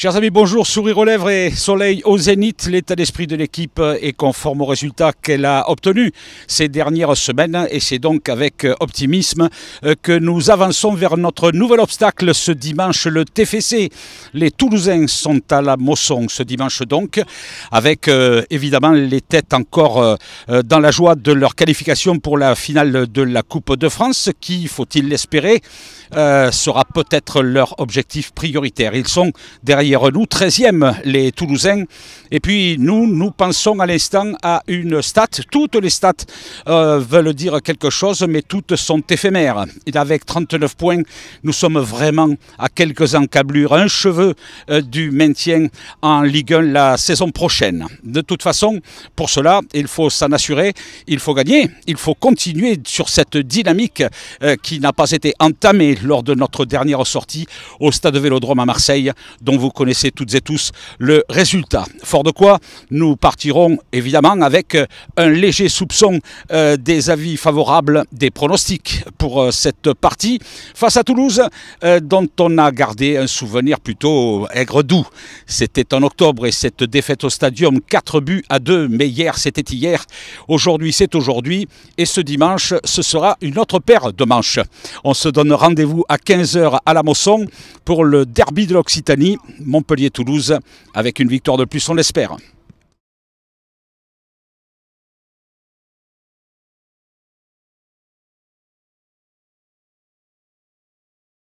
Chers amis, bonjour, sourire aux lèvres et soleil au zénith. L'état d'esprit de l'équipe est conforme aux résultats qu'elle a obtenu ces dernières semaines et c'est donc avec euh, optimisme euh, que nous avançons vers notre nouvel obstacle ce dimanche, le TFC. Les Toulousains sont à la Mosson ce dimanche donc, avec euh, évidemment les têtes encore dans la joie de leur qualification pour la finale de la Coupe de France qui, faut-il l'espérer, sera peut-être leur objectif prioritaire. Ils sont derrière nous 13e les Toulousains. Et puis nous, nous pensons à l'instant à une stat. Toutes les stats euh, veulent dire quelque chose, mais toutes sont éphémères. Et avec 39 points, nous sommes vraiment à quelques encablures, un cheveu euh, du maintien en Ligue 1 la saison prochaine. De toute façon, pour cela, il faut s'en assurer, il faut gagner, il faut continuer sur cette dynamique euh, qui n'a pas été entamée lors de notre dernière sortie au stade Vélodrome à Marseille, dont vous connaissez toutes et tous le résultat. Fort de quoi, nous partirons évidemment avec euh, un léger soupçon euh, des avis favorables des pronostics pour euh, cette partie face à Toulouse, dont on a gardé un souvenir plutôt aigre-doux. C'était en octobre et cette défaite au stadium, 4 buts à 2, mais hier c'était hier, aujourd'hui c'est aujourd'hui, et ce dimanche ce sera une autre paire de manches. On se donne rendez-vous à 15h à la Mosson pour le derby de l'Occitanie. Montpellier-Toulouse avec une victoire de plus, on l'espère.